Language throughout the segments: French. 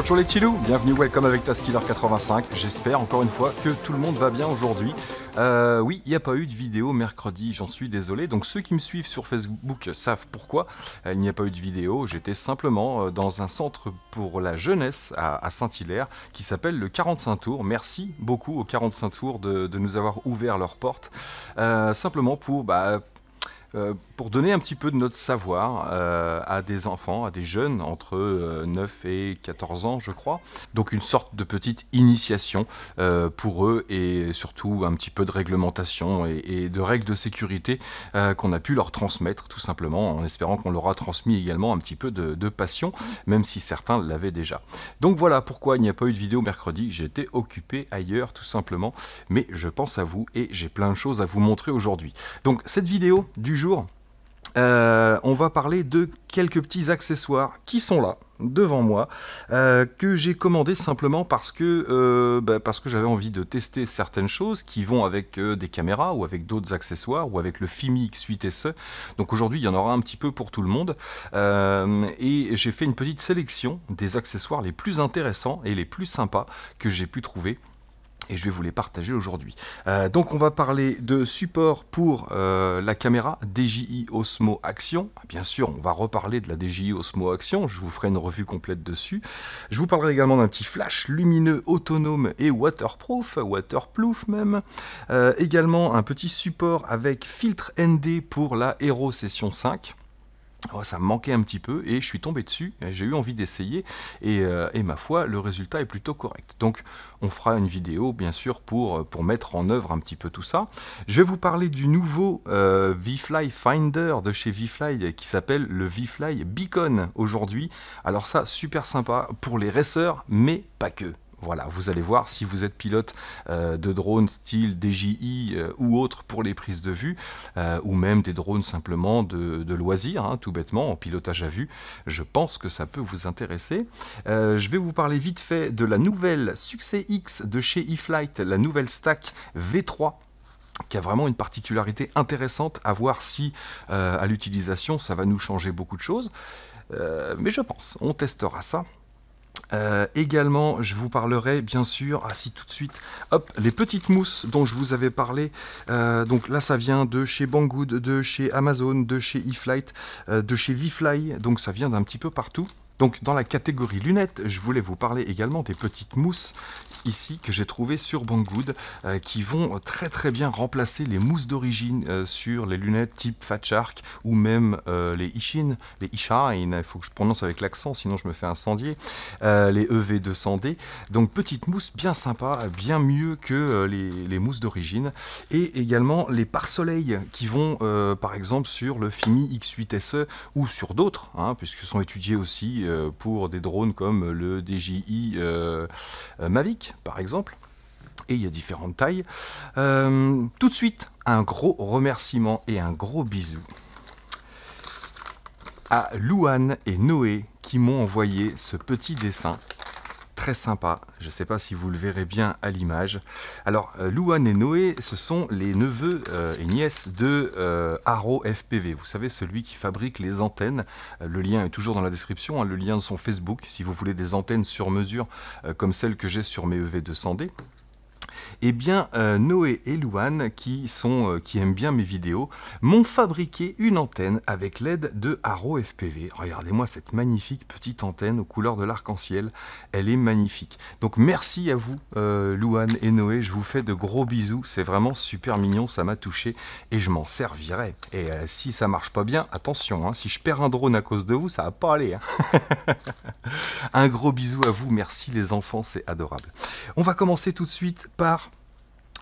Bonjour les petits bienvenue, welcome avec Taskiller85. J'espère encore une fois que tout le monde va bien aujourd'hui. Euh, oui, il n'y a pas eu de vidéo mercredi, j'en suis désolé. Donc ceux qui me suivent sur Facebook savent pourquoi euh, il n'y a pas eu de vidéo. J'étais simplement euh, dans un centre pour la jeunesse à, Saint-Hilaire qui s'appelle le 45 Tours. Merci beaucoup aux 45 Tours de, nous avoir ouvert leurs portes. simplement pour... Bah, euh, pour donner un petit peu de notre savoir euh, à des enfants, à des jeunes entre 9 euh, et 14 ans, je crois. Donc une sorte de petite initiation pour eux et surtout un petit peu de réglementation et, de règles de sécurité qu'on a pu leur transmettre tout simplement en espérant qu'on leur a transmis également un petit peu de, de passion, même si certains l'avaient déjà. Donc voilà pourquoi il n'y a pas eu de vidéo mercredi. J'étais occupé ailleurs tout simplement, mais je pense à vous et j'ai plein de choses à vous montrer aujourd'hui. Donc cette vidéo du euh, on va parler de quelques petits accessoires qui sont là devant moi euh, que j'ai commandé simplement parce que euh, bah, parce que j'avais envie de tester certaines choses qui vont avec des caméras ou avec d'autres accessoires ou avec le Fimi X8 SE e. donc aujourd'hui il y en aura un petit peu pour tout le monde et j'ai fait une petite sélection des accessoires les plus intéressants et les plus sympas que j'ai pu trouver et je vais vous les partager aujourd'hui. Euh, donc on va parler de support pour euh, la caméra DJI Osmo Action. Ah, bien sûr, on va reparler de la DJI Osmo Action, je vous ferai une revue complète dessus. Je vous parlerai également d'un petit flash lumineux, autonome et waterproof, waterproof même. Euh, également un petit support avec filtre ND pour la Hero Session 5. Oh, ça me manquait un petit peu et je suis tombé dessus, j'ai eu envie d'essayer et, euh, ma foi, le résultat est plutôt correct. Donc on fera une vidéo bien sûr pour, euh, pour mettre en œuvre un petit peu tout ça. Je vais vous parler du nouveau Vifly euh, VFly Finder de chez VFly qui s'appelle le VFly Beacon aujourd'hui. Alors ça, super sympa pour les racers mais pas que. Voilà, vous allez voir si vous êtes pilote euh, de drone style DJI euh, ou autre pour les prises de vue, euh, ou même des drones simplement de, loisirs, hein, tout bêtement, en pilotage à vue, je pense que ça peut vous intéresser. je vais vous parler vite fait de la nouvelle Succès X de chez eFlight, la nouvelle stack V3 qui a vraiment une particularité intéressante à voir si à l'utilisation ça va nous changer beaucoup de choses. mais je pense, on testera ça. Euh, également, je vous parlerai bien sûr, assis ah, tout de suite, hop, les petites mousses dont je vous avais parlé. Euh, donc là, ça vient de chez Banggood, de chez Amazon, de chez eFlight, euh, de chez VFly, donc ça vient d'un petit peu partout. Donc dans la catégorie lunettes, je voulais vous parler également des petites mousses ici que j'ai trouvées sur Banggood euh, qui vont très très bien remplacer les mousses d'origine euh, sur les lunettes type Fat Shark ou même euh, les Ishin, les Isha, il faut que je prononce avec l'accent sinon je me fais incendier, les EV200D. Donc petites mousses bien sympa, bien mieux que les, mousses d'origine et également les pare-soleil qui vont par exemple sur le Fimi X8SE ou sur d'autres hein, puisque sont étudiés aussi euh, pour des drones comme le DJI euh, euh, Mavic, par exemple. Et il y a différentes tailles. tout de suite, un gros remerciement et un gros bisou à Louane et Noé qui m'ont envoyé ce petit dessin très sympa. Je ne sais pas si vous le verrez bien à l'image. Alors, euh, Louane et Noé, ce sont les neveux euh, et nièces de euh, Haro FPV. Vous savez, celui qui fabrique les antennes. le lien est toujours dans la description, hein, le lien de son Facebook. Si vous voulez des antennes sur mesure, comme celle que j'ai sur mes EV200D, eh bien euh, Noé et Louane, qui, sont, euh, qui aiment bien mes vidéos, m'ont fabriqué une antenne avec l'aide de Haro FPV. Regardez-moi cette magnifique petite antenne aux couleurs de l'arc-en-ciel, elle est magnifique. Donc merci à vous euh, Louane et Noé, je vous fais de gros bisous, c'est vraiment super mignon, ça m'a touché et je m'en servirai. Et euh, si ça marche pas bien, attention, hein, si je perds un drone à cause de vous, ça va pas aller. Hein. un gros bisou à vous, merci les enfants, c'est adorable. On va commencer tout de suite par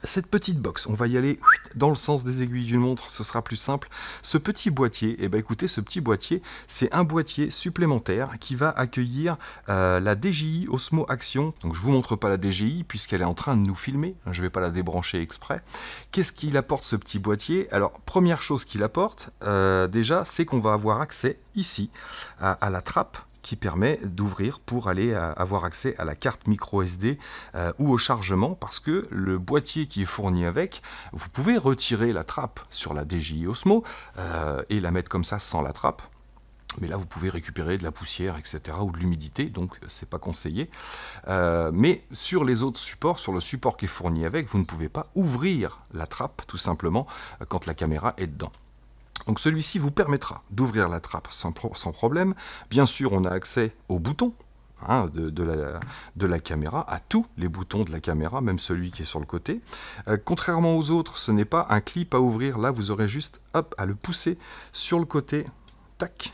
cette petite box, on va y aller dans le sens des aiguilles d'une montre, ce sera plus simple. Ce petit boîtier, et eh ben écoutez, ce petit boîtier, c'est un boîtier supplémentaire qui va accueillir euh, la DJI Osmo Action. Donc je vous montre pas la DJI puisqu'elle est en train de nous filmer, hein, je vais pas la débrancher exprès. Qu'est-ce qu'il apporte ce petit boîtier Alors première chose qu'il apporte, euh, déjà, c'est qu'on va avoir accès ici à la trappe qui permet d'ouvrir pour aller euh, avoir accès à la carte micro SD euh, ou au chargement parce que le boîtier qui est fourni avec, vous pouvez retirer la trappe sur la DJI Osmo euh, et la mettre comme ça sans la trappe mais là vous pouvez récupérer de la poussière, etc., ou de l'humidité, donc c'est pas conseillé. mais sur les autres supports, sur le support qui est fourni avec, vous ne pouvez pas ouvrir la trappe tout simplement quand la caméra est dedans. Donc celui-ci vous permettra d'ouvrir la trappe sans, problème. Bien sûr, on a accès aux boutons. Hein, de, la, caméra, à tous les boutons de la caméra, même celui qui est sur le côté. Euh, contrairement aux autres, ce n'est pas un clip à ouvrir, là vous aurez juste à le pousser sur le côté, tac,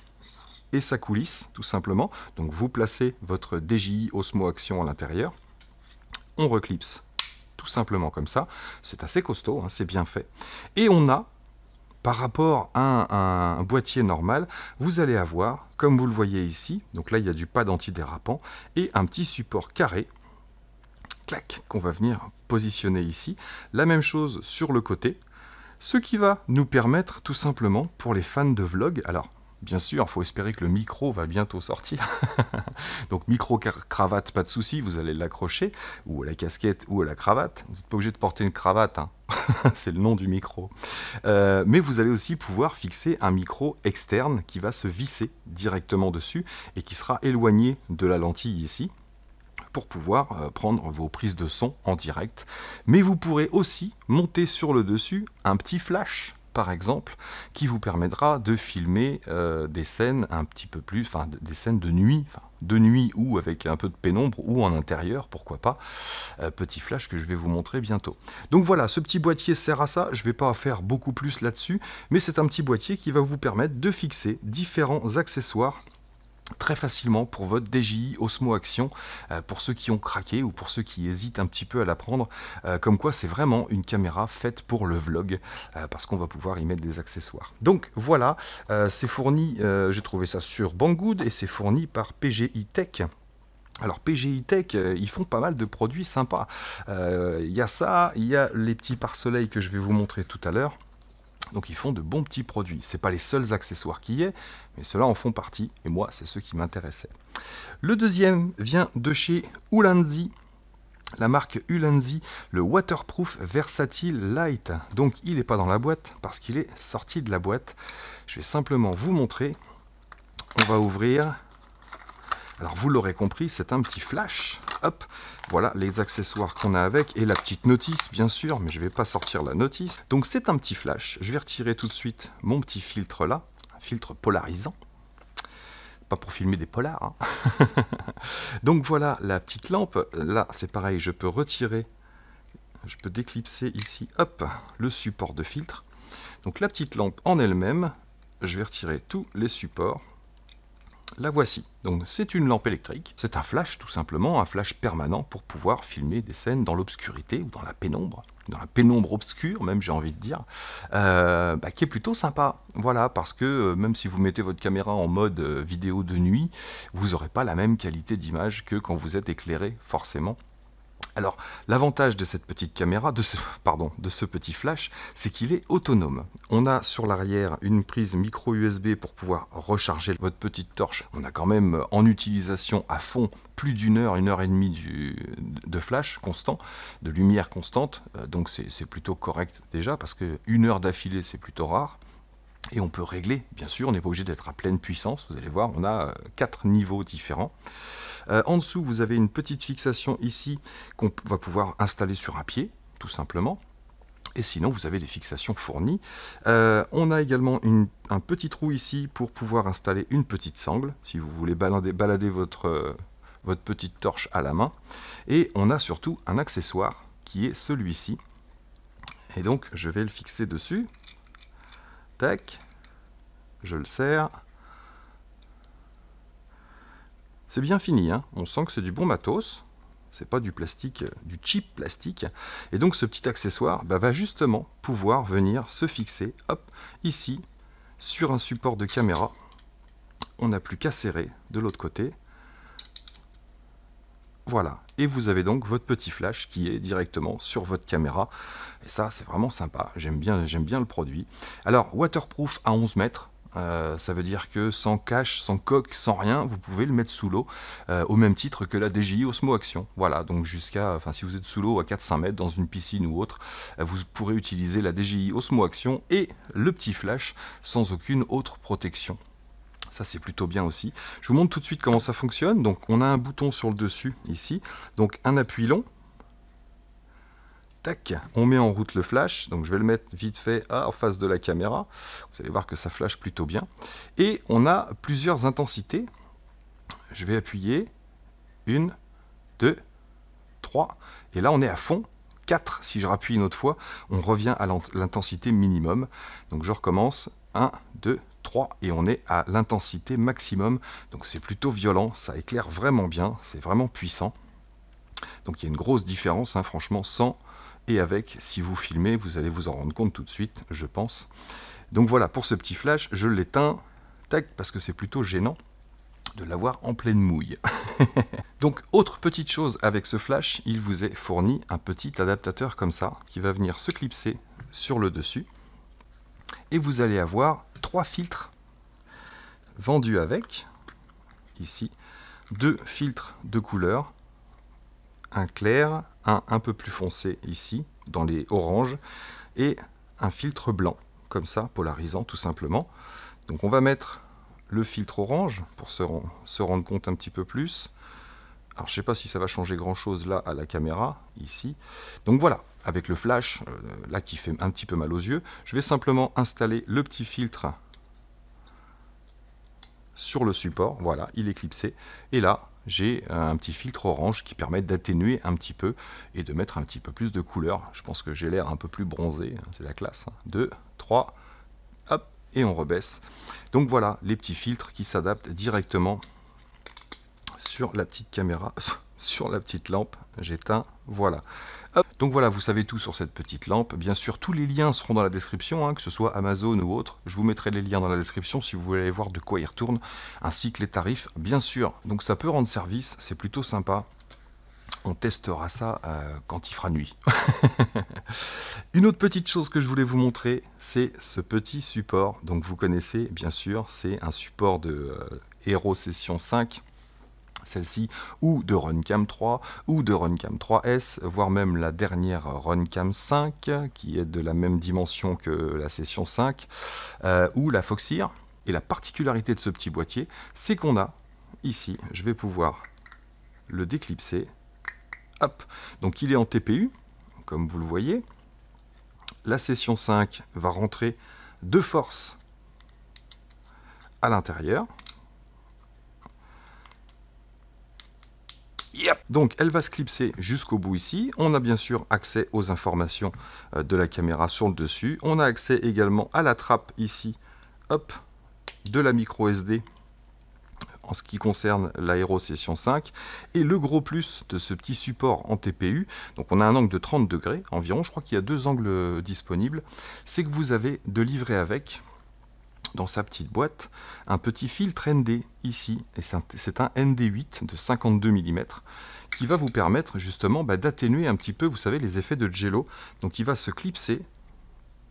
et ça coulisse tout simplement. Donc vous placez votre DJI Osmo Action à l'intérieur, on reclipse tout simplement comme ça, c'est assez costaud, hein, c'est bien fait. Et on a par rapport à un, boîtier normal, vous allez avoir, comme vous le voyez ici, donc là il y a du pad antidérapant, et un petit support carré, clac, qu'on va venir positionner ici. La même chose sur le côté, ce qui va nous permettre tout simplement pour les fans de vlog, alors Bien sûr, il faut espérer que le micro va bientôt sortir. Donc micro cravate, pas de souci, vous allez l'accrocher ou à la casquette ou à la cravate. Vous n'êtes pas obligé de porter une cravate, hein. c'est le nom du micro. Euh, mais vous allez aussi pouvoir fixer un micro externe qui va se visser directement dessus et qui sera éloigné de la lentille ici pour pouvoir euh, prendre vos prises de son en direct. Mais vous pourrez aussi monter sur le dessus un petit flash par exemple, qui vous permettra de filmer euh, des scènes un petit peu plus, enfin des scènes de nuit, de nuit ou avec un peu de pénombre ou en intérieur, pourquoi pas. Euh, petit flash que je vais vous montrer bientôt. Donc voilà, ce petit boîtier sert à ça. Je ne vais pas faire beaucoup plus là-dessus, mais c'est un petit boîtier qui va vous permettre de fixer différents accessoires très facilement pour votre DJI Osmo Action, euh, pour ceux qui ont craqué ou pour ceux qui hésitent un petit peu à la prendre, euh, comme quoi c'est vraiment une caméra faite pour le vlog, euh, parce qu'on va pouvoir y mettre des accessoires. Donc voilà, c'est fourni, j'ai trouvé ça sur Banggood, et c'est fourni par PGI Tech. Alors PGI Tech, ils font pas mal de produits sympas. Il y a ça, il y a les petits pare que je vais vous montrer tout à l'heure. Donc ils font de bons petits produits. Ce n'est pas les seuls accessoires qu'il y ait, mais ceux-là en font partie, et moi, c'est ceux qui m'intéressaient. Le deuxième vient de chez Ulanzi. La marque Ulanzi, le Waterproof Versatile Light. Donc il n'est pas dans la boîte parce qu'il est sorti de la boîte. Je vais simplement vous montrer. On va ouvrir. Alors vous l'aurez compris, c'est un petit flash. Hop, voilà les accessoires qu'on a avec et la petite notice bien sûr, mais je ne vais pas sortir la notice. Donc c'est un petit flash. Je vais retirer tout de suite mon petit filtre là, un filtre polarisant. Pas pour filmer des polars. Hein. Donc voilà la petite lampe. Là c'est pareil, je peux retirer, je peux déclipser ici, hop, le support de filtre. Donc la petite lampe en elle-même, je vais retirer tous les supports. La voici. Donc c'est une lampe électrique, c'est un flash tout simplement, un flash permanent pour pouvoir filmer des scènes dans l'obscurité ou dans la pénombre, dans la pénombre obscure même j'ai envie de dire, euh, bah, qui est plutôt sympa. Voilà, parce que euh, même si vous mettez votre caméra en mode euh, vidéo de nuit, vous n'aurez pas la même qualité d'image que quand vous êtes éclairé forcément alors, l'avantage de cette petite caméra, de ce, pardon, de ce petit flash, c'est qu'il est autonome. On a sur l'arrière une prise micro USB pour pouvoir recharger votre petite torche. On a quand même euh, en utilisation à fond plus d'une heure, une heure et demie de flash constant, de lumière constante. Euh, donc c'est plutôt correct déjà parce qu'une heure d'affilée, c'est plutôt rare. Et on peut régler, bien sûr, on n'est pas obligé d'être à pleine puissance. Vous allez voir, on a euh, quatre niveaux différents. Euh, en dessous, vous avez une petite fixation ici qu'on va pouvoir installer sur un pied, tout simplement. Et sinon, vous avez des fixations fournies. Euh, on a également un petit trou ici pour pouvoir installer une petite sangle, si vous voulez balader, votre, euh, votre petite torche à la main. Et on a surtout un accessoire qui est celui-ci. Et donc, je vais le fixer dessus. Tac. Je le serre C'est bien fini, hein. on sent que c'est du bon matos, c'est pas du plastique, euh, du cheap plastique. Et donc ce petit accessoire bah, va justement pouvoir venir se fixer, hop, ici, sur un support de caméra. On n'a plus qu'à serrer de l'autre côté. Voilà, et vous avez donc votre petit flash qui est directement sur votre caméra. Et ça, c'est vraiment sympa, j'aime bien, bien le produit. Alors, waterproof à 11 mètres, euh, ça veut dire que sans cache, sans coque, sans rien, vous pouvez le mettre sous l'eau, euh, au même titre que la DJI Osmo Action. Voilà, donc jusqu'à, enfin si vous êtes sous l'eau à 4-5 mètres dans une piscine ou autre, euh, vous pourrez utiliser la DJI Osmo Action et le petit flash sans aucune autre protection ça c'est plutôt bien aussi. Je vous montre tout de suite comment ça fonctionne. Donc on a un bouton sur le dessus ici, donc un appui long Tac, on met en route le flash, donc je vais le mettre vite fait en face de la caméra, vous allez voir que ça flash plutôt bien, et on a plusieurs intensités, je vais appuyer, une, deux, trois, et là on est à fond, 4, si je rappuie une autre fois, on revient à l'intensité minimum, donc je recommence, 1, 2, 3 et on est à l'intensité maximum. Donc c'est plutôt violent, ça éclaire vraiment bien, c'est vraiment puissant. Donc il y a une grosse différence, hein, franchement, 100 et avec. Si vous filmez, vous allez vous en rendre compte tout de suite, je pense. Donc voilà, pour ce petit flash, je l'éteins, tac, parce que c'est plutôt gênant de l'avoir en pleine mouille. Donc autre petite chose avec ce flash, il vous est fourni un petit adaptateur comme ça, qui va venir se clipser sur le dessus, et vous allez avoir trois filtres vendus avec, ici, deux filtres de couleur, un clair, un un peu plus foncé ici, dans les oranges, et un filtre blanc, comme ça, polarisant tout simplement. Donc on va mettre le filtre orange pour se, rendre compte un petit peu plus. Alors je sais pas si ça va changer grand chose là à la caméra, ici. Donc voilà, avec le flash, euh, là qui fait un petit peu mal aux yeux, je vais simplement installer le petit filtre sur le support, voilà, il est clipsé. Et là, j'ai un petit filtre orange qui permet d'atténuer un petit peu et de mettre un petit peu plus de couleur. Je pense que j'ai l'air un peu plus bronzé, hein, c'est la classe. 2, hein. 3, hop, et on rebaisse. Donc voilà, les petits filtres qui s'adaptent directement sur la petite caméra, sur la petite lampe. J'éteins, voilà. Donc voilà, vous savez tout sur cette petite lampe. Bien sûr, tous les liens seront dans la description, hein, que ce soit Amazon ou autre. Je vous mettrai les liens dans la description si vous voulez aller voir de quoi il retourne, ainsi que les tarifs, bien sûr. Donc ça peut rendre service, c'est plutôt sympa on testera ça euh, quand il fera nuit. Une autre petite chose que je voulais vous montrer, c'est ce petit support. Donc vous connaissez, bien sûr, c'est un support de euh, Hero Session 5 celle-ci, ou de Runcam 3, ou de Runcam 3S, voire même la dernière Runcam 5, qui est de la même dimension que la session 5, euh, ou la Foxir Et la particularité de ce petit boîtier, c'est qu'on a, ici, je vais pouvoir le déclipser. Hop Donc il est en TPU, comme vous le voyez. La session 5 va rentrer de force à l'intérieur. Donc elle va se clipser jusqu'au bout ici. On a bien sûr accès aux informations euh, de la caméra sur le dessus. On a accès également à la trappe ici, hop, de la micro SD en ce qui concerne l'Aero Session 5 et le gros plus de ce petit support en TPU, donc on a un angle de 30 degrés environ, je crois qu'il y a deux angles euh, disponibles, c'est que vous avez de livrer avec dans sa petite boîte un petit filtre ND ici, et c'est un ND8 de 52 mm qui va vous permettre justement bah, d'atténuer un petit peu, vous savez, les effets de jello. Donc il va se clipser,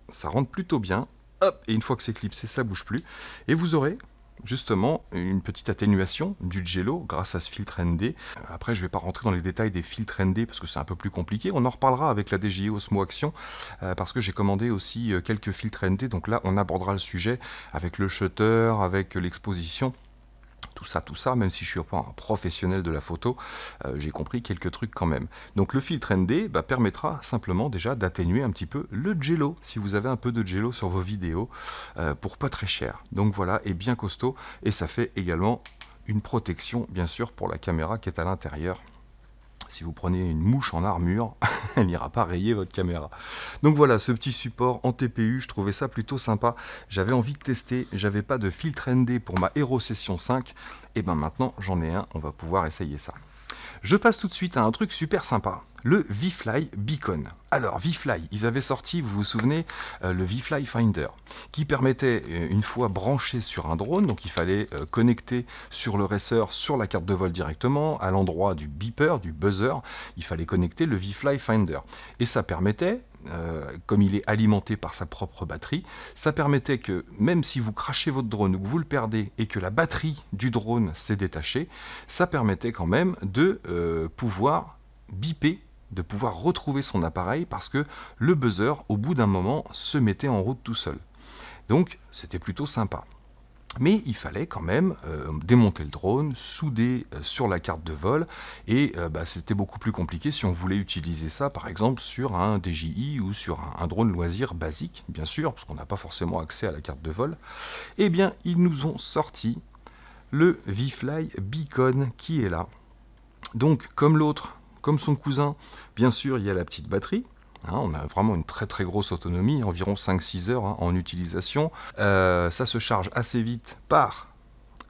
ça rentre plutôt bien, hop, et une fois que c'est clipsé, ça bouge plus, et vous aurez justement une petite atténuation du gelo grâce à ce filtre ND. Après, je ne vais pas rentrer dans les détails des filtres ND parce que c'est un peu plus compliqué. On en reparlera avec la DJI Osmo Action euh, parce que j'ai commandé aussi euh, quelques filtres ND. Donc là, on abordera le sujet avec le shutter, avec l'exposition tout ça, tout ça, même si je suis pas un professionnel de la photo, euh, j'ai compris quelques trucs quand même. Donc le filtre ND bah, permettra simplement déjà d'atténuer un petit peu le jello, si vous avez un peu de jello sur vos vidéos, euh, pour pas très cher. Donc voilà, et bien costaud, et ça fait également une protection bien sûr pour la caméra qui est à l'intérieur si vous prenez une mouche en armure, elle n'ira pas rayer votre caméra. Donc voilà, ce petit support en TPU, je trouvais ça plutôt sympa. J'avais envie de tester, j'avais pas de filtre ND pour ma Hero Session 5. Et ben maintenant, j'en ai un, on va pouvoir essayer ça. Je passe tout de suite à un truc super sympa, le V-Fly Beacon. Alors V-Fly ils avaient sorti, vous vous souvenez, euh, le V-Fly Finder, qui permettait, euh, une fois branché sur un drone, donc il fallait euh, connecter sur le racer, sur la carte de vol directement, à l'endroit du beeper, du buzzer, il fallait connecter le V-Fly Finder. Et ça permettait, euh, comme il est alimenté par sa propre batterie, ça permettait que même si vous crachez votre drone ou que vous le perdez et que la batterie du drone s'est détachée, ça permettait quand même de euh, pouvoir biper de pouvoir retrouver son appareil parce que le buzzer, au bout d'un moment, se mettait en route tout seul. Donc, c'était plutôt sympa. Mais il fallait quand même euh, démonter le drone, souder euh, sur la carte de vol, et euh, bah, c'était beaucoup plus compliqué si on voulait utiliser ça par exemple sur un DJI ou sur un, drone loisir basique, bien sûr, parce qu'on n'a pas forcément accès à la carte de vol. Eh bien, ils nous ont sorti le VFly Beacon qui est là. Donc, comme l'autre, comme son cousin, bien sûr, il y a la petite batterie, Hein, on a vraiment une très très grosse autonomie, environ 5-6 heures hein, en utilisation. Euh, ça se charge assez vite par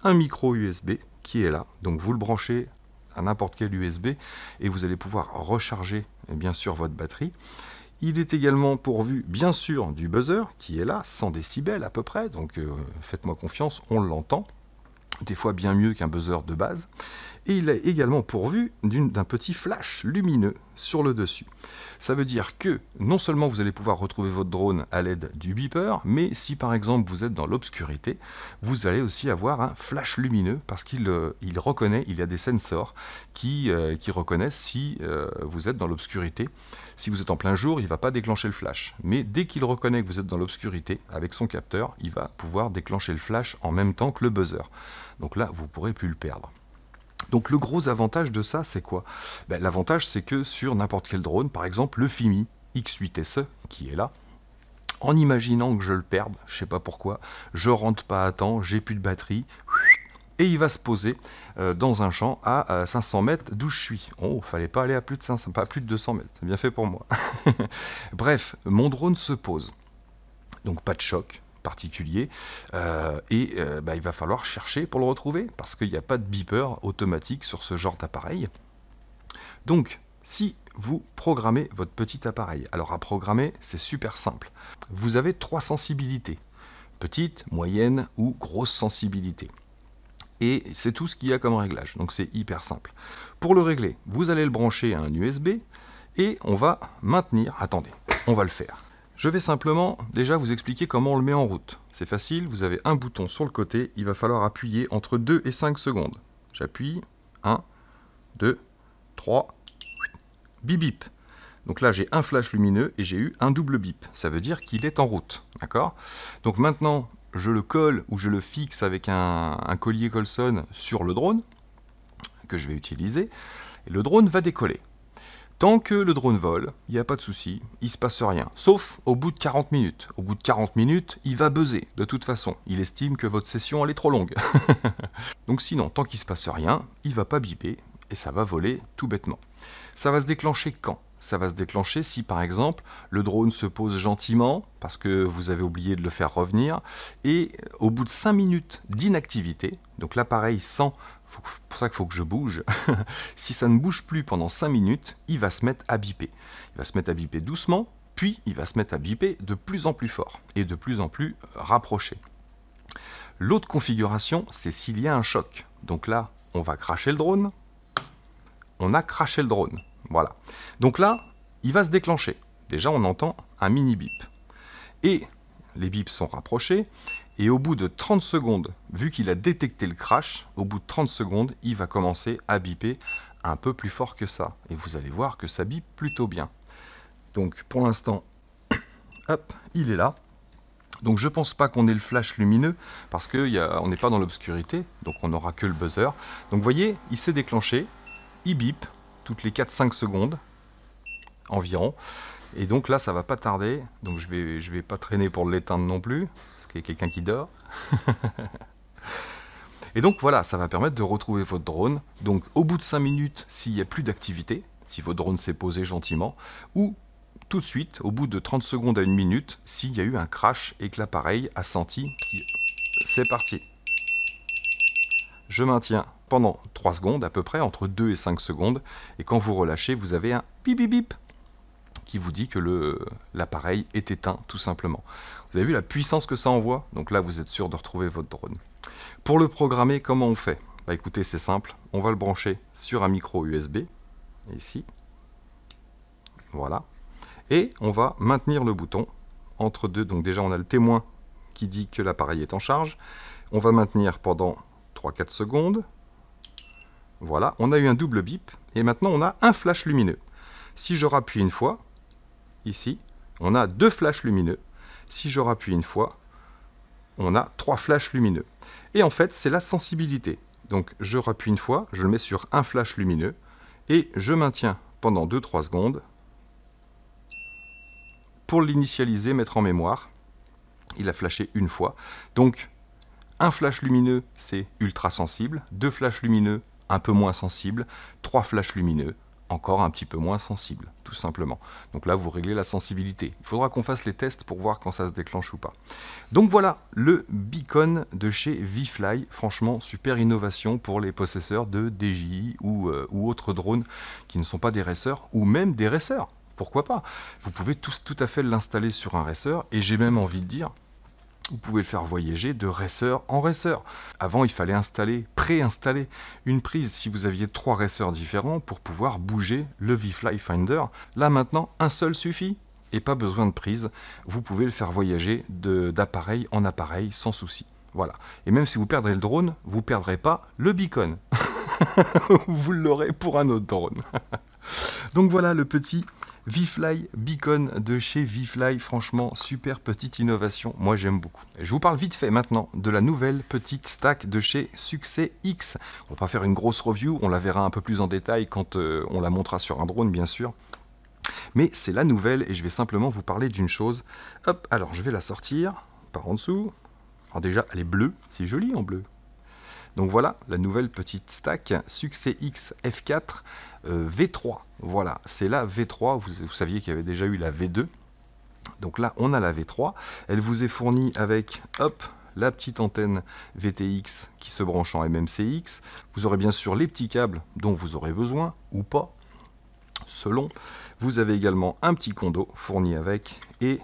un micro USB qui est là. Donc vous le branchez à n'importe quel USB et vous allez pouvoir recharger eh bien sûr votre batterie. Il est également pourvu, bien sûr, du buzzer qui est là, 100 décibels à peu près, donc euh, faites-moi confiance, on l'entend, des fois bien mieux qu'un buzzer de base et il est également pourvu d'un petit flash lumineux sur le dessus. Ça veut dire que non seulement vous allez pouvoir retrouver votre drone à l'aide du beeper, mais si par exemple vous êtes dans l'obscurité, vous allez aussi avoir un flash lumineux parce qu'il euh, reconnaît, il y a des sensors qui, euh, reconnaissent si euh, vous êtes dans l'obscurité. Si vous êtes en plein jour, il ne va pas déclencher le flash. Mais dès qu'il reconnaît que vous êtes dans l'obscurité, avec son capteur, il va pouvoir déclencher le flash en même temps que le buzzer. Donc là, vous ne pourrez plus le perdre. Donc le gros avantage de ça, c'est quoi ben, L'avantage, c'est que sur n'importe quel drone, par exemple le FIMI X8SE, qui est là, en imaginant que je le perde, je sais pas pourquoi, je rentre pas à temps, j'ai plus de batterie, et il va se poser euh, dans un champ à 500 euh, mètres d'où je suis. Oh, fallait pas aller à plus de 500, pas plus de 200 mètres, c'est bien fait pour moi. Bref, mon drone se pose, donc pas de choc, particulier. Euh, et euh, bah, il va falloir chercher pour le retrouver, parce qu'il n'y a pas de beeper automatique sur ce genre d'appareil. Donc, si vous programmez votre petit appareil, alors à programmer, c'est super simple. Vous avez trois sensibilités, petite, moyenne ou grosse sensibilité. Et c'est tout ce qu'il y a comme réglage, donc c'est hyper simple. Pour le régler, vous allez le brancher à un USB, et on va maintenir, attendez, on va le faire. Je vais simplement déjà vous expliquer comment on le met en route. C'est facile, vous avez un bouton sur le côté, il va falloir appuyer entre 2 et 5 secondes. J'appuie, 1, 2, 3, bip bip. Donc là, j'ai un flash lumineux et j'ai eu un double bip. Ça veut dire qu'il est en route, d'accord Donc maintenant, je le colle ou je le fixe avec un, collier Colson sur le drone que je vais utiliser. Et le drone va décoller. Tant que le drone vole, il n'y a pas de souci, il se passe rien. Sauf au bout de 40 minutes. Au bout de 40 minutes, il va buzzer, de toute façon. Il estime que votre session, elle est trop longue. Donc sinon, tant qu'il se passe rien, il va pas biper et ça va voler tout bêtement. Ça va se déclencher quand ça va se déclencher si par exemple le drone se pose gentiment parce que vous avez oublié de le faire revenir et au bout de 5 minutes d'inactivité, donc l'appareil sent, pour ça qu'il faut que je bouge, si ça ne bouge plus pendant 5 minutes, il va se mettre à biper. Il va se mettre à biper doucement, puis il va se mettre à biper de plus en plus fort et de plus en plus rapproché. L'autre configuration, c'est s'il y a un choc. Donc là, on va cracher le drone. On a craché le drone. Voilà. Donc là, il va se déclencher. Déjà, on entend un mini bip. Et les bips sont rapprochés, et au bout de 30 secondes, vu qu'il a détecté le crash, au bout de 30 secondes, il va commencer à biper un peu plus fort que ça. Et vous allez voir que ça bip plutôt bien. Donc pour l'instant, hop, il est là. Donc je pense pas qu'on ait le flash lumineux parce qu'on n'est pas dans l'obscurité, donc on n'aura que le buzzer. Donc vous voyez, il s'est déclenché, il bip, toutes les 4-5 secondes environ. Et donc là, ça va pas tarder. Donc je vais, je vais pas traîner pour l'éteindre non plus, parce qu'il y a quelqu'un qui dort. et donc voilà, ça va permettre de retrouver votre drone. Donc au bout de 5 minutes, s'il n'y a plus d'activité, si votre drone s'est posé gentiment, ou tout de suite, au bout de 30 secondes à une minute, s'il y a eu un crash et que l'appareil a senti... C'est parti je maintiens pendant 3 secondes à peu près, entre 2 et 5 secondes, et quand vous relâchez, vous avez un bip bip bip qui vous dit que l'appareil est éteint tout simplement. Vous avez vu la puissance que ça envoie Donc là, vous êtes sûr de retrouver votre drone. Pour le programmer, comment on fait bah, écoutez, c'est simple, on va le brancher sur un micro USB, ici, voilà, et on va maintenir le bouton entre deux. Donc déjà, on a le témoin qui dit que l'appareil est en charge. On va maintenir pendant 3-4 secondes. Voilà, on a eu un double bip, et maintenant on a un flash lumineux. Si je rappuie une fois, ici, on a deux flashs lumineux. Si je rappuie une fois, on a trois flashs lumineux. Et en fait, c'est la sensibilité. Donc je rappuie une fois, je le mets sur un flash lumineux, et je maintiens pendant 2-3 secondes pour l'initialiser, mettre en mémoire. Il a flashé une fois. Donc un flash lumineux, c'est ultra sensible. Deux flashs lumineux, un peu moins sensible. Trois flashs lumineux, encore un petit peu moins sensible, tout simplement. Donc là, vous réglez la sensibilité. Il faudra qu'on fasse les tests pour voir quand ça se déclenche ou pas. Donc voilà, le beacon de chez Vfly. Franchement, super innovation pour les possesseurs de DJI euh, ou, autres drones qui ne sont pas des racers ou même des racers. Pourquoi pas Vous pouvez tout à fait l'installer sur un racer et j'ai même envie de dire, vous pouvez le faire voyager de raisseur en racer. Avant, il fallait installer, préinstaller une prise si vous aviez trois raisseurs différents pour pouvoir bouger le V-Fly Finder. Là maintenant, un seul suffit et pas besoin de prise. Vous pouvez le faire voyager d'appareil en appareil sans souci. Voilà. Et même si vous perdrez le drone, vous ne perdrez pas le beacon. vous l'aurez pour un autre drone. Donc voilà le petit VFly Beacon de chez Vifly, franchement super petite innovation, moi j'aime beaucoup. Je vous parle vite fait maintenant de la nouvelle petite stack de chez Succès X. On va pas faire une grosse review, on la verra un peu plus en détail quand euh, on la montrera sur un drone bien sûr. Mais c'est la nouvelle et je vais simplement vous parler d'une chose. Hop, alors je vais la sortir par en dessous. Alors déjà, elle est bleue, c'est joli en bleu. Donc voilà la nouvelle petite stack Succès X F4 euh, V3. Voilà, c'est la V3. Vous, saviez qu'il y avait déjà eu la V2. Donc là, on a la V3. Elle vous est fournie avec, hop, la petite antenne VTX qui se branche en MMCX. Vous aurez bien sûr les petits câbles dont vous aurez besoin ou pas, selon. Vous avez également un petit condo fourni avec et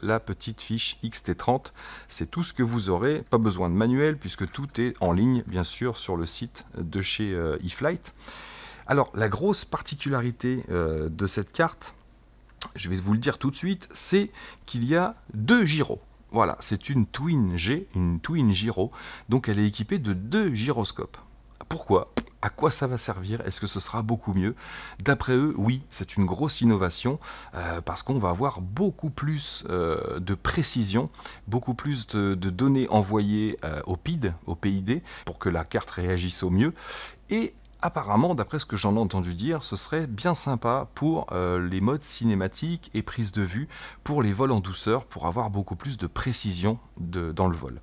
la petite fiche XT30. C'est tout ce que vous aurez, pas besoin de manuel puisque tout est en ligne bien sûr sur le site de chez euh, eFlight. Alors, la grosse particularité euh, de cette carte, je vais vous le dire tout de suite, c'est qu'il y a deux gyros. Voilà, c'est une Twin G, une Twin Gyro, donc elle est équipée de deux gyroscopes. Pourquoi à quoi ça va servir Est-ce que ce sera beaucoup mieux D'après eux, oui, c'est une grosse innovation euh, parce qu'on va avoir beaucoup plus euh, de précision, beaucoup plus de, données envoyées au PID, au PID, pour que la carte réagisse au mieux. Et apparemment, d'après ce que j'en ai entendu dire, ce serait bien sympa pour euh, les modes cinématiques et prise de vue, pour les vols en douceur, pour avoir beaucoup plus de précision dans le vol.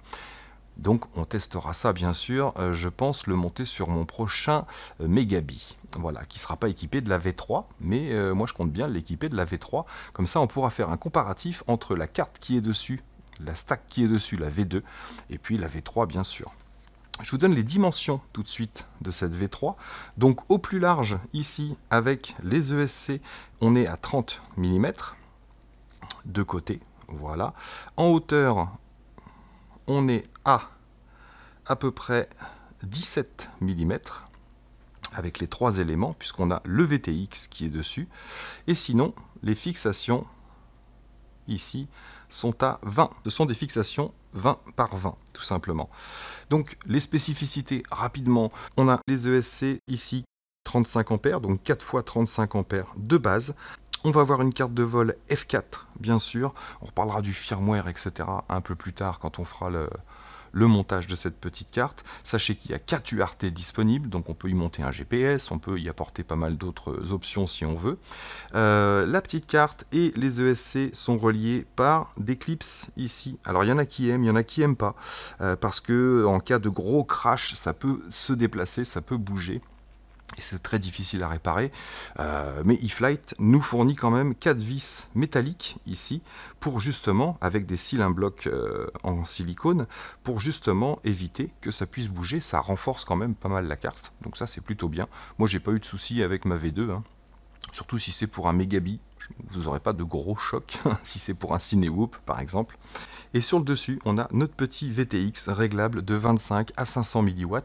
Donc on testera ça bien sûr, euh, je pense le monter sur mon prochain euh, Megabi, voilà, qui ne sera pas équipé de la V3, mais moi je compte bien l'équiper de la V3, comme ça on pourra faire un comparatif entre la carte qui est dessus, la stack qui est dessus, la V2, et puis la V3 bien sûr. Je vous donne les dimensions tout de suite de cette V3. Donc au plus large, ici, avec les ESC, on est à 30 mm de côté. Voilà. En hauteur, on est à à peu près 17 mm avec les trois éléments puisqu'on a le VTX qui est dessus. Et sinon, les fixations ici sont à 20. Ce sont des fixations 20 par 20, tout simplement. Donc les spécificités, rapidement, on a les ESC ici 35 ampères, donc 4 fois 35 ampères de base. On va avoir une carte de vol F4, bien sûr. On reparlera du firmware, etc. un peu plus tard quand on fera le, le montage de cette petite carte. Sachez qu'il y a 4 URT disponibles, donc on peut y monter un GPS, on peut y apporter pas mal d'autres options si on veut. Euh, la petite carte et les ESC sont reliés par des clips ici. Alors il y en a qui aiment, il y en a qui n'aiment pas, euh, parce que en cas de gros crash, ça peut se déplacer, ça peut bouger et c'est très difficile à réparer. mais euh, mais eFlight nous fournit quand même quatre vis métalliques ici pour justement, avec des cylindres blocs euh, en silicone, pour justement éviter que ça puisse bouger. Ça renforce quand même pas mal la carte, donc ça c'est plutôt bien. Moi j'ai pas eu de soucis avec ma V2, hein. surtout si c'est pour un mégabit vous n'aurez pas de gros choc si c'est pour un CineWhoop par exemple. Et sur le dessus, on a notre petit VTX réglable de 25 à 500 mW,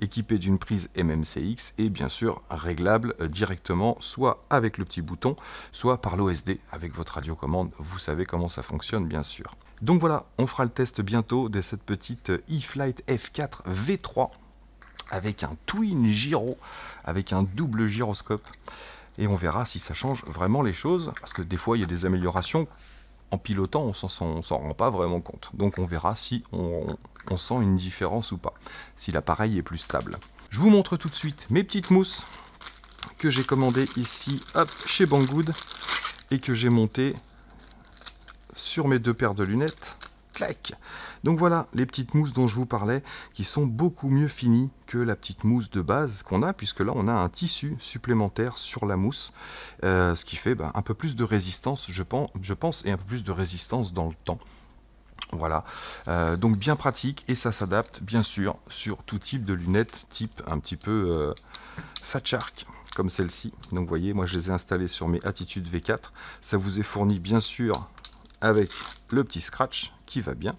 équipé d'une prise MMCX et bien sûr réglable euh, directement soit avec le petit bouton, soit par l'OSD avec votre radiocommande. Vous savez comment ça fonctionne bien sûr. Donc voilà, on fera le test bientôt de cette petite euh, eFlight F4 V3 avec un twin gyro, avec un double gyroscope et on verra si ça change vraiment les choses, parce que des fois il y a des améliorations, en pilotant on s'en rend pas vraiment compte. Donc on verra si on, sent une différence ou pas, si l'appareil est plus stable. Je vous montre tout de suite mes petites mousses que j'ai commandées ici chez Banggood et que j'ai montées sur mes deux paires de lunettes Clac Donc voilà, les petites mousses dont je vous parlais, qui sont beaucoup mieux finies que la petite mousse de base qu'on a, puisque là on a un tissu supplémentaire sur la mousse, euh, ce qui fait ben, un peu plus de résistance, je pense, et un peu plus de résistance dans le temps. Voilà, euh, donc bien pratique et ça s'adapte bien sûr sur tout type de lunettes, type un petit peu Fatshark euh, fat shark comme celle-ci. Donc vous voyez, moi je les ai installées sur mes Attitude V4. Ça vous est fourni bien sûr avec le petit scratch qui va bien.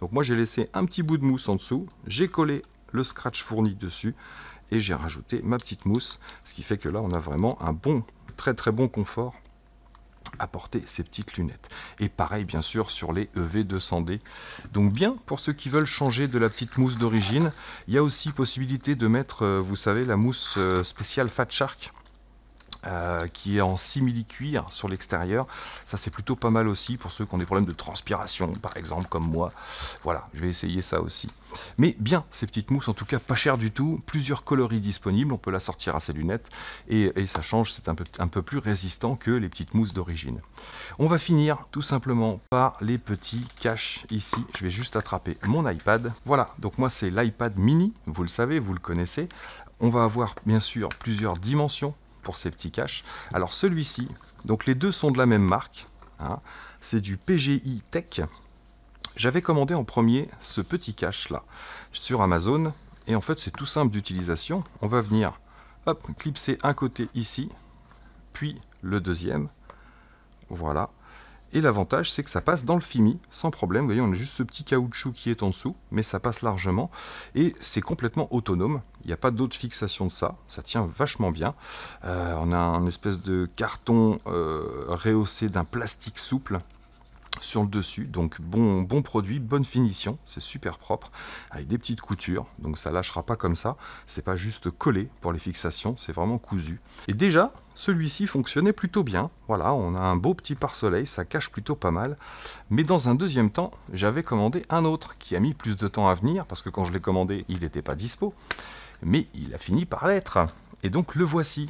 Donc moi j'ai laissé un petit bout de mousse en dessous, j'ai collé le scratch fourni dessus et j'ai rajouté ma petite mousse, ce qui fait que là on a vraiment un bon, très très bon confort à porter ces petites lunettes. Et pareil bien sûr sur les EV200D. Donc bien pour ceux qui veulent changer de la petite mousse d'origine, il y a aussi possibilité de mettre, euh, vous savez, la mousse euh, spéciale Fat Shark euh, qui est en simili-cuir sur l'extérieur. Ça, c'est plutôt pas mal aussi pour ceux qui ont des problèmes de transpiration, par exemple, comme moi. Voilà, je vais essayer ça aussi. Mais bien, ces petites mousses, en tout cas, pas chères du tout. Plusieurs coloris disponibles, on peut la sortir à ses lunettes. Et, ça change, c'est un peu, un peu plus résistant que les petites mousses d'origine. On va finir tout simplement par les petits caches ici. Je vais juste attraper mon iPad. Voilà, donc moi, c'est l'iPad mini, vous le savez, vous le connaissez. On va avoir bien sûr plusieurs dimensions pour ces petits caches. Alors celui-ci, donc les deux sont de la même marque, hein. c'est du PGI Tech. J'avais commandé en premier ce petit cache là sur Amazon et en fait c'est tout simple d'utilisation. On va venir clipser un côté ici, puis le deuxième, voilà, et l'avantage, c'est que ça passe dans le FIMI sans problème. Vous voyez, on a juste ce petit caoutchouc qui est en dessous, mais ça passe largement. Et c'est complètement autonome. Il n'y a pas d'autre fixation de ça. Ça tient vachement bien. Euh, on a un espèce de carton euh, rehaussé d'un plastique souple sur le dessus. Donc bon, bon produit, bonne finition, c'est super propre, avec des petites coutures, donc ça lâchera pas comme ça. C'est pas juste collé pour les fixations, c'est vraiment cousu. Et déjà, celui-ci fonctionnait plutôt bien. Voilà, on a un beau petit pare-soleil, ça cache plutôt pas mal. Mais dans un deuxième temps, j'avais commandé un autre qui a mis plus de temps à venir, parce que quand je l'ai commandé, il n'était pas dispo. Mais il a fini par l'être. Et donc le voici.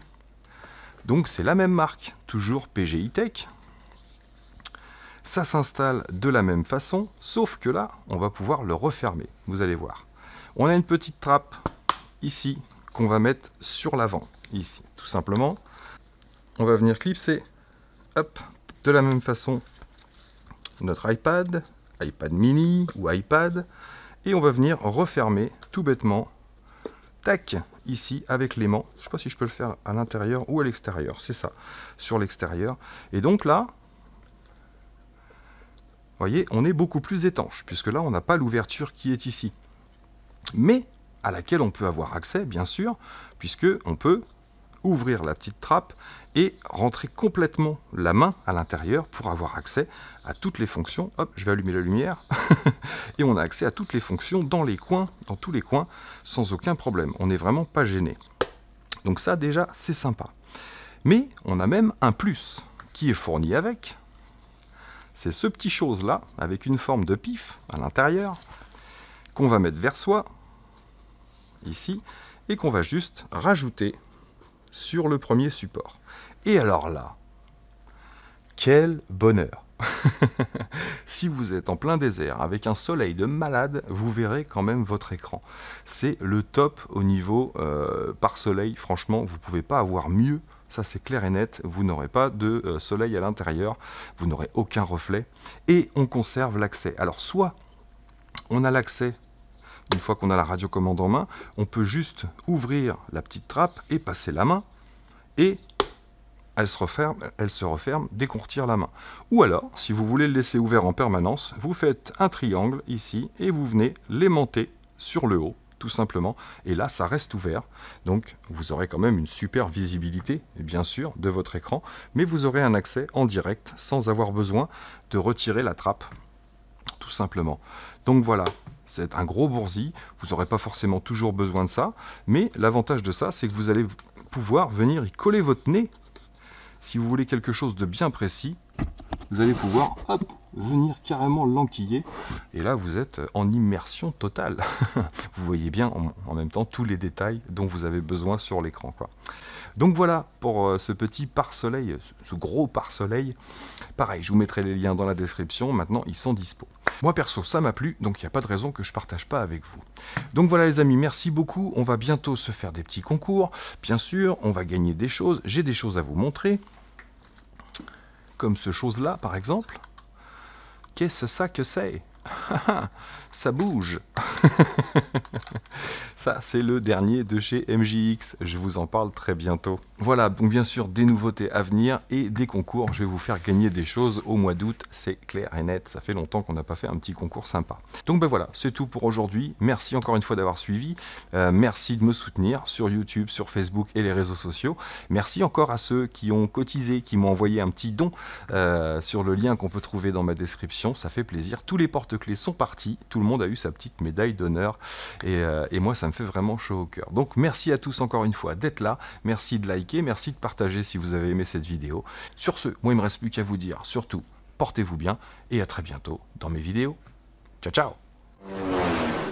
Donc c'est la même marque, toujours PGI Tech, ça s'installe de la même façon, sauf que là, on va pouvoir le refermer. Vous allez voir. On a une petite trappe ici qu'on va mettre sur l'avant, ici, tout simplement. On va venir clipser, hop, de la même façon, notre iPad, iPad mini ou iPad, et on va venir refermer tout bêtement, tac, ici, avec l'aimant. Je ne sais pas si je peux le faire à l'intérieur ou à l'extérieur, c'est ça, sur l'extérieur. Et donc là, voyez, on est beaucoup plus étanche, puisque là, on n'a pas l'ouverture qui est ici. Mais à laquelle on peut avoir accès, bien sûr, puisque on peut ouvrir la petite trappe et rentrer complètement la main à l'intérieur pour avoir accès à toutes les fonctions. Hop, je vais allumer la lumière. et on a accès à toutes les fonctions dans les coins, dans tous les coins, sans aucun problème. On n'est vraiment pas gêné. Donc ça, déjà, c'est sympa. Mais on a même un plus qui est fourni avec, c'est ce petit chose-là, avec une forme de pif à l'intérieur, qu'on va mettre vers soi, ici, et qu'on va juste rajouter sur le premier support. Et alors là, quel bonheur Si vous êtes en plein désert, avec un soleil de malade, vous verrez quand même votre écran. C'est le top au niveau euh, par soleil, franchement, vous ne pouvez pas avoir mieux ça c'est clair et net, vous n'aurez pas de euh, soleil à l'intérieur, vous n'aurez aucun reflet, et on conserve l'accès. Alors soit on a l'accès une fois qu'on a la radiocommande en main, on peut juste ouvrir la petite trappe et passer la main, et elle se referme, elle se referme dès qu'on retire la main. Ou alors, si vous voulez le laisser ouvert en permanence, vous faites un triangle ici, et vous venez l'aimanter sur le haut, tout simplement. Et là, ça reste ouvert. Donc, vous aurez quand même une super visibilité, bien sûr, de votre écran, mais vous aurez un accès en direct sans avoir besoin de retirer la trappe, tout simplement. Donc voilà, c'est un gros boursi, vous n'aurez pas forcément toujours besoin de ça, mais l'avantage de ça, c'est que vous allez pouvoir venir y coller votre nez. Si vous voulez quelque chose de bien précis, vous allez pouvoir venir carrément l'enquiller. Et là, vous êtes en immersion totale. vous voyez bien en, même temps tous les détails dont vous avez besoin sur l'écran. Donc voilà pour euh, ce petit pare-soleil, ce gros pare-soleil. Pareil, je vous mettrai les liens dans la description. Maintenant, ils sont dispo. Moi perso, ça m'a plu, donc il n'y a pas de raison que je ne partage pas avec vous. Donc voilà les amis, merci beaucoup. On va bientôt se faire des petits concours. Bien sûr, on va gagner des choses. J'ai des choses à vous montrer comme ce chose-là, par exemple. Qu'est-ce ça que c'est ça bouge. ça, c'est le dernier de chez MJX. Je vous en parle très bientôt. Voilà, donc bien sûr, des nouveautés à venir et des concours. Je vais vous faire gagner des choses au mois d'août. C'est clair et net. Ça fait longtemps qu'on n'a pas fait un petit concours sympa. Donc ben voilà, c'est tout pour aujourd'hui. Merci encore une fois d'avoir suivi. Euh, merci de me soutenir sur YouTube, sur Facebook et les réseaux sociaux. Merci encore à ceux qui ont cotisé, qui m'ont envoyé un petit don euh, sur le lien qu'on peut trouver dans ma description. Ça fait plaisir. Tous les porte-clés sont partis le monde a eu sa petite médaille d'honneur. Euh, et, moi, ça me fait vraiment chaud au cœur. Donc, merci à tous encore une fois d'être là. Merci de liker, merci de partager si vous avez aimé cette vidéo. Sur ce, moi, il me reste plus qu'à vous dire, surtout, portez-vous bien et à très bientôt dans mes vidéos. Ciao, ciao